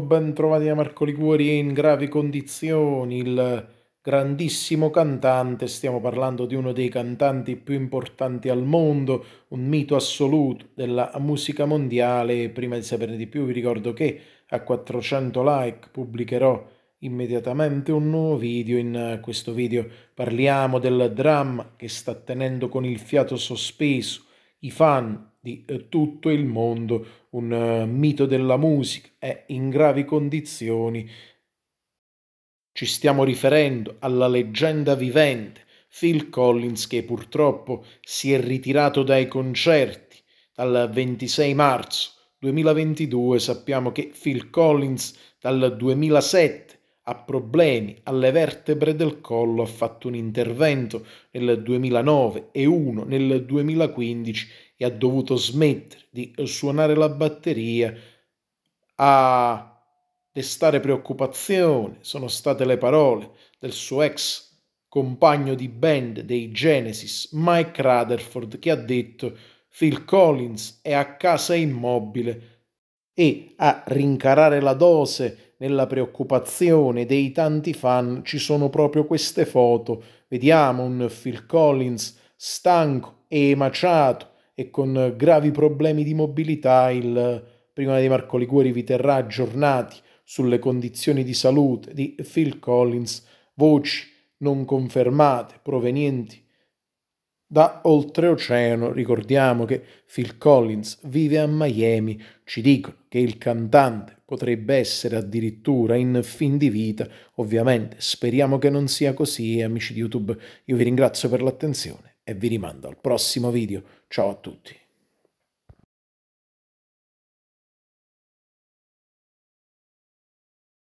Ben trovati da Marco Liguori in gravi condizioni, il grandissimo cantante, stiamo parlando di uno dei cantanti più importanti al mondo, un mito assoluto della musica mondiale. Prima di saperne di più vi ricordo che a 400 like pubblicherò immediatamente un nuovo video. In questo video parliamo del dramma che sta tenendo con il fiato sospeso i fan di eh, tutto il mondo, un eh, mito della musica, è in gravi condizioni. Ci stiamo riferendo alla leggenda vivente Phil Collins che purtroppo si è ritirato dai concerti dal 26 marzo 2022. Sappiamo che Phil Collins dal 2007 ha problemi alle vertebre del collo, ha fatto un intervento nel 2009 e uno nel 2015 e ha dovuto smettere di suonare la batteria a destare preoccupazione sono state le parole del suo ex compagno di band dei Genesis, Mike Rutherford, che ha detto Phil Collins è a casa immobile e a rincarare la dose nella preoccupazione dei tanti fan ci sono proprio queste foto. Vediamo un Phil Collins stanco e emaciato e con gravi problemi di mobilità il prima di Marco Liguori vi terrà aggiornati sulle condizioni di salute di Phil Collins, voci non confermate provenienti da oltreoceano. Ricordiamo che Phil Collins vive a Miami, ci dicono che il cantante potrebbe essere addirittura in fin di vita. Ovviamente speriamo che non sia così, amici di YouTube, io vi ringrazio per l'attenzione e vi rimando al prossimo video. Ciao a tutti.